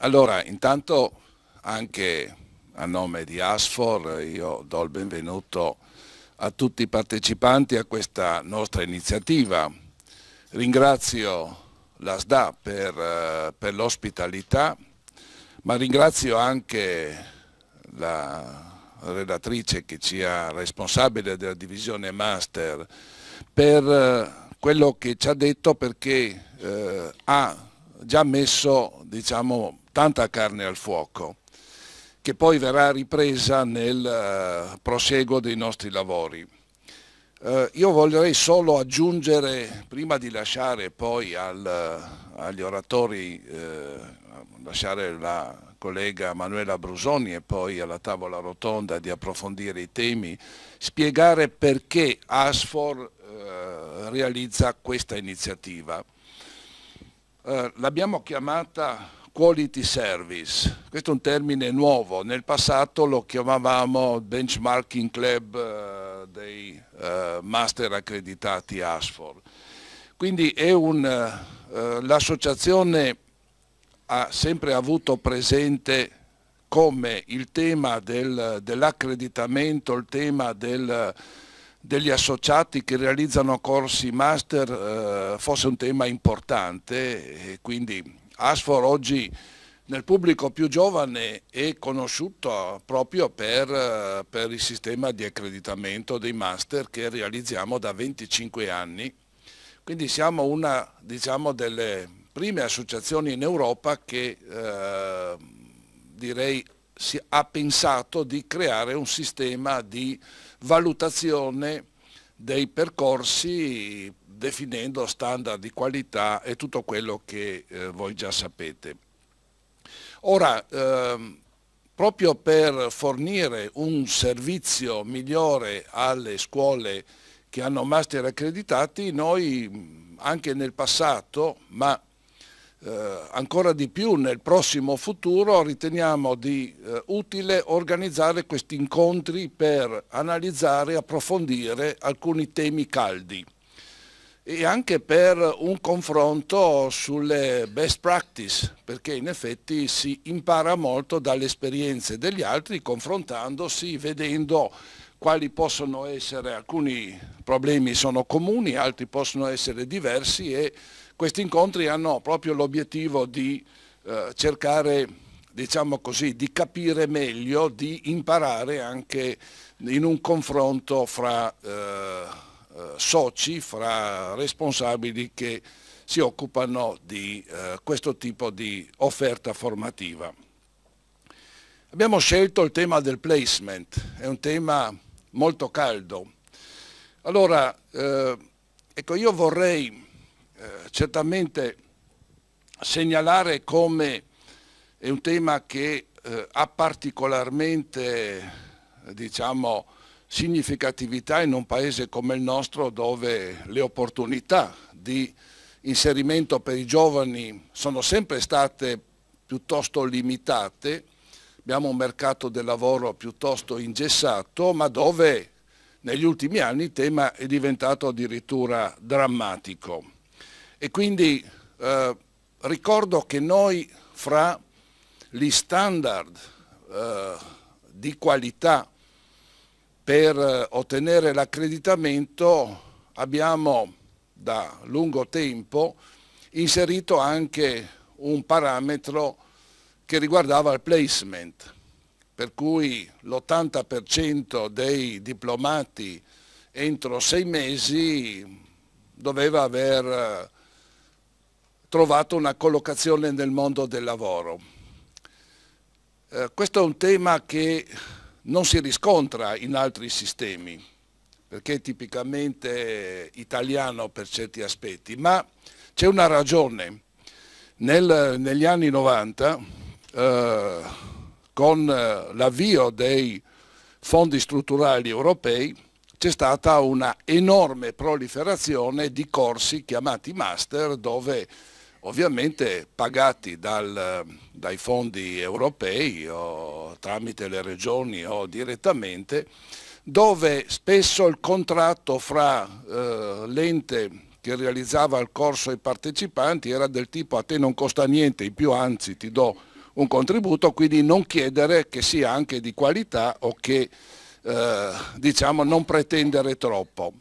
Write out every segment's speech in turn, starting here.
Allora, intanto anche a nome di Asfor io do il benvenuto a tutti i partecipanti a questa nostra iniziativa. Ringrazio la SDA per, eh, per l'ospitalità, ma ringrazio anche la relatrice che ci ha responsabile della divisione master per eh, quello che ci ha detto perché eh, ha già messo diciamo, tanta carne al fuoco, che poi verrà ripresa nel eh, proseguo dei nostri lavori. Uh, io vorrei solo aggiungere, prima di lasciare poi al, eh, agli oratori, lasciare la collega Manuela Brusoni e poi alla tavola rotonda di approfondire i temi, spiegare perché ASFOR realizza questa iniziativa. L'abbiamo chiamata quality service. Questo è un termine nuovo, nel passato lo chiamavamo benchmarking club eh, dei eh, master accreditati ASFOR. Quindi eh, eh, l'associazione ha sempre avuto presente come il tema del, dell'accreditamento, il tema del, degli associati che realizzano corsi master eh, fosse un tema importante e quindi Asfor oggi nel pubblico più giovane è conosciuto proprio per, eh, per, il sistema di accreditamento dei master che realizziamo da 25 anni. Quindi siamo una diciamo, delle prime associazioni in Europa che eh, direi si, ha pensato di creare un sistema di valutazione dei percorsi definendo standard di qualità e tutto quello che eh, voi già sapete. Ora, ehm, proprio per fornire un servizio migliore alle scuole che hanno master accreditati, noi mm, anche nel passato, ma eh, ancora di più nel prossimo futuro, riteniamo di eh, utile organizzare questi incontri per analizzare e approfondire alcuni temi caldi e anche per un confronto sulle best practice, perché in effetti si impara molto dalle esperienze degli altri confrontandosi, vedendo quali possono essere, alcuni problemi sono comuni, altri possono essere diversi e questi incontri hanno proprio l'obiettivo di eh, cercare, diciamo così, di capire meglio, di imparare anche in un confronto fra... Eh, eh, soci, fra responsabili che si occupano di eh, questo tipo di offerta formativa. Abbiamo scelto il tema del placement, è un tema molto caldo. Allora, eh, ecco, io vorrei eh, certamente segnalare come è un tema che eh, ha particolarmente, diciamo, significatività in un paese come il nostro dove le opportunità di inserimento per i giovani sono sempre state piuttosto limitate, abbiamo un mercato del lavoro piuttosto ingessato, ma dove negli ultimi anni il tema è diventato addirittura drammatico. E quindi eh, ricordo che noi fra gli standard eh, di qualità per eh, ottenere l'accreditamento abbiamo da lungo tempo inserito anche un parametro che riguardava il placement, per cui l'80% dei diplomati entro sei mesi doveva aver eh, trovato una collocazione nel mondo del lavoro. Eh, questo è un tema che non si riscontra in altri sistemi, perché è tipicamente italiano per certi aspetti, ma c'è una ragione. Nel, negli anni 90, eh, con eh, l'avvio dei fondi strutturali europei, c'è stata una enorme proliferazione di corsi chiamati master dove ovviamente pagati dal, dai fondi europei o tramite le regioni o direttamente, dove spesso il contratto fra eh, l'ente che realizzava il corso e i partecipanti era del tipo a te non costa niente, in più anzi ti do un contributo, quindi non chiedere che sia anche di qualità o che eh, diciamo non pretendere troppo.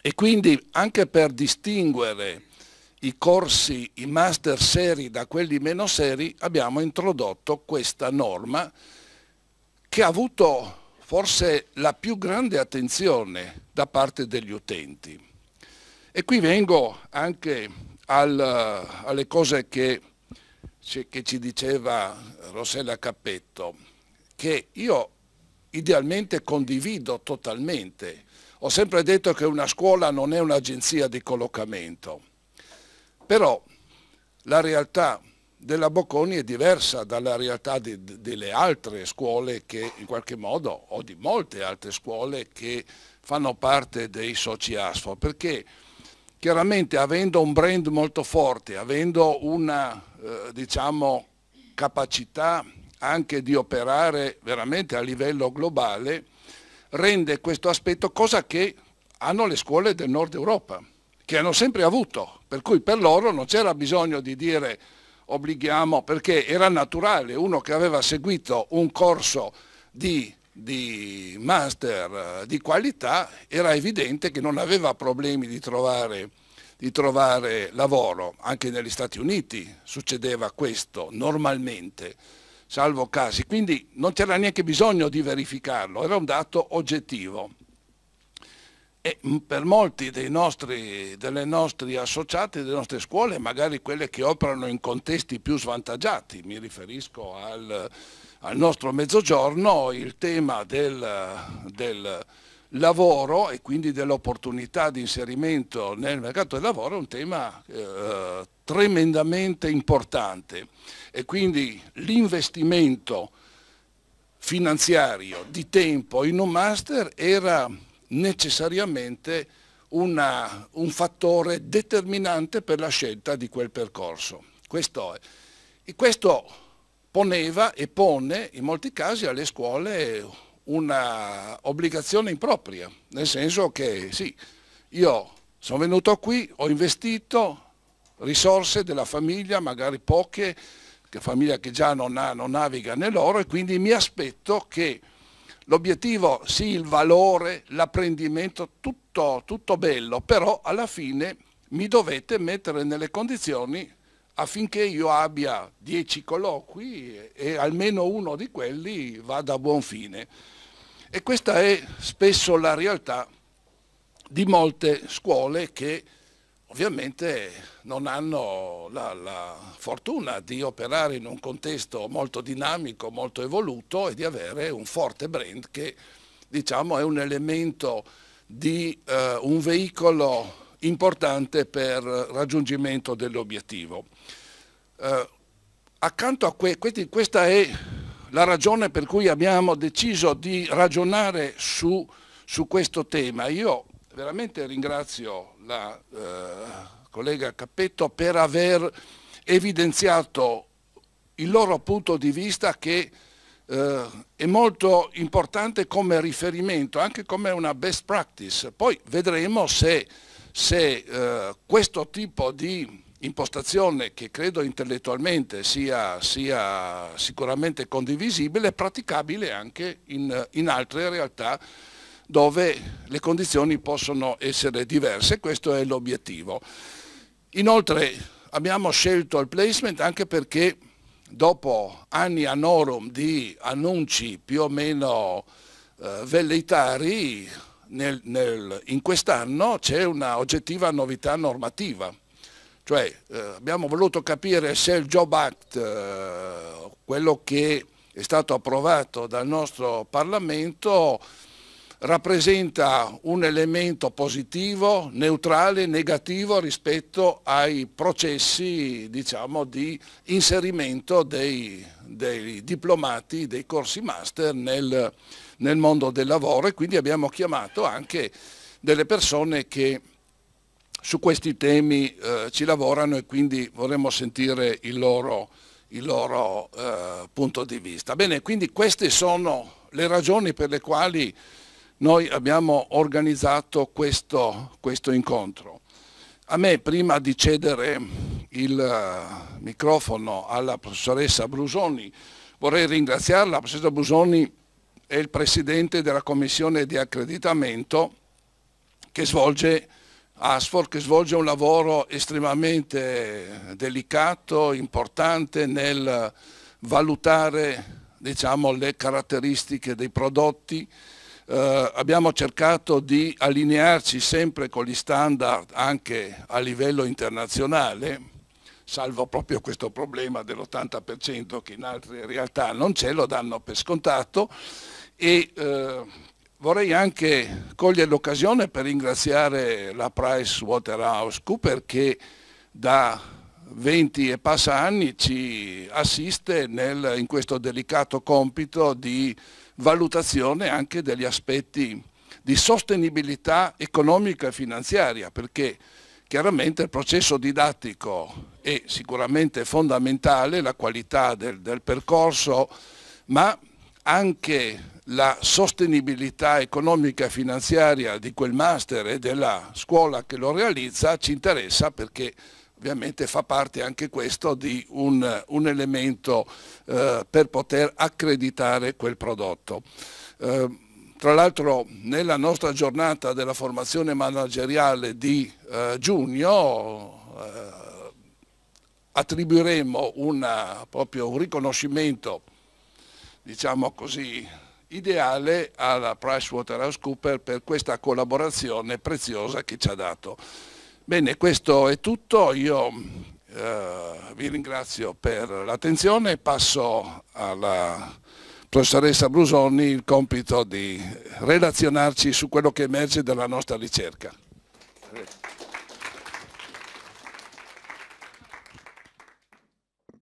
E quindi anche per distinguere i corsi, i master seri da quelli meno seri, abbiamo introdotto questa norma che ha avuto forse la più grande attenzione da parte degli utenti. E qui vengo anche al, alle cose che, che ci diceva Rossella Cappetto, che io idealmente condivido totalmente. Ho sempre detto che una scuola non è un'agenzia di collocamento però la realtà della Bocconi è diversa dalla realtà di, delle altre scuole che in qualche modo, o di molte altre scuole che fanno parte dei soci ASFO, perché chiaramente avendo un brand molto forte, avendo una eh, diciamo, capacità anche di operare veramente a livello globale, rende questo aspetto cosa che hanno le scuole del nord Europa che hanno sempre avuto, per cui per loro non c'era bisogno di dire obblighiamo, perché era naturale, uno che aveva seguito un corso di, di master eh, di qualità era evidente che non aveva problemi di trovare di trovare lavoro. Anche negli Stati Uniti succedeva questo normalmente, salvo casi. Quindi non c'era neanche bisogno di verificarlo, era un dato oggettivo e mm, per molti dei nostri, delle nostri associati, delle nostre scuole, magari quelle che operano in contesti più svantaggiati, mi riferisco al, al nostro mezzogiorno, il tema del, del lavoro e quindi dell'opportunità di inserimento nel mercato del lavoro è un tema eh, tremendamente importante e quindi l'investimento finanziario di tempo in un master era necessariamente una, un fattore determinante per la scelta di quel percorso. Questo, questo poneva e pone in molti casi alle scuole una obbligazione impropria, nel senso che sì, io sono venuto qui, ho investito risorse della famiglia, magari poche, che famiglia che già non, ha, non naviga nell'oro e quindi mi aspetto che L'obiettivo sì, il valore, l'apprendimento, tutto, tutto bello, però alla fine mi dovete mettere nelle condizioni affinché io abbia dieci colloqui e almeno uno di quelli vada a buon fine. E questa è spesso la realtà di molte scuole che ovviamente non hanno la, la, fortuna di operare in un contesto molto dinamico, molto evoluto e di avere un forte brand che diciamo, è un elemento di eh, un veicolo importante per raggiungimento dell'obiettivo. Eh, accanto a que questi, questa è la ragione per cui abbiamo deciso di ragionare su, su questo tema. Io veramente ringrazio la eh, collega Cappetto per aver evidenziato il loro punto di vista che eh, è molto importante come riferimento, anche come una best practice. Poi vedremo se, se eh, questo tipo di impostazione che credo intellettualmente sia, sia sicuramente condivisibile, praticabile anche in, in altre realtà dove le condizioni possono essere diverse, questo è l'obiettivo. Inoltre abbiamo scelto il placement anche perché dopo anni anorum di annunci più o meno eh, velleitari, nel, nel, in quest'anno c'è una oggettiva novità normativa. Cioè eh, abbiamo voluto capire se il Job Act, eh, quello che è stato approvato dal nostro Parlamento, rappresenta un elemento positivo, neutrale, negativo rispetto ai processi diciamo, di inserimento dei, dei, diplomati, dei corsi master nel, nel mondo del lavoro e quindi abbiamo chiamato anche delle persone che su questi temi eh, ci lavorano e quindi vorremmo sentire il loro, il loro eh, punto di vista. Bene, quindi queste sono le ragioni per le quali noi abbiamo organizzato questo, questo incontro. A me prima di cedere il eh, microfono alla professoressa Brusoni, vorrei ringraziarla, la professoressa Brusoni è il presidente della commissione di accreditamento che svolge ASFOR, che svolge un lavoro estremamente delicato, importante nel valutare diciamo, le caratteristiche dei prodotti eh, abbiamo cercato di allinearci sempre con gli standard anche a livello internazionale, salvo proprio questo problema dell'80% che in altre realtà non c'è, lo danno per scontato e eh, vorrei anche cogliere l'occasione per ringraziare la PricewaterhouseCoopers che da 20 e passa anni ci assiste nel, in questo delicato compito di valutazione anche degli aspetti di sostenibilità economica e finanziaria, perché chiaramente il processo didattico è sicuramente fondamentale, la qualità del, del percorso, ma anche la sostenibilità economica e finanziaria di quel master e della scuola che lo realizza ci interessa perché ovviamente fa parte anche questo di un, un elemento eh, per poter accreditare quel prodotto. Eh, tra l'altro nella nostra giornata della formazione manageriale di eh, giugno eh, attribuiremo una, proprio un riconoscimento, diciamo così, ideale alla PricewaterhouseCoopers per questa collaborazione preziosa che ci ha dato. Bene, questo è tutto, io eh, vi ringrazio per l'attenzione e passo alla professoressa Brusoni il compito di relazionarci su quello che emerge dalla nostra ricerca.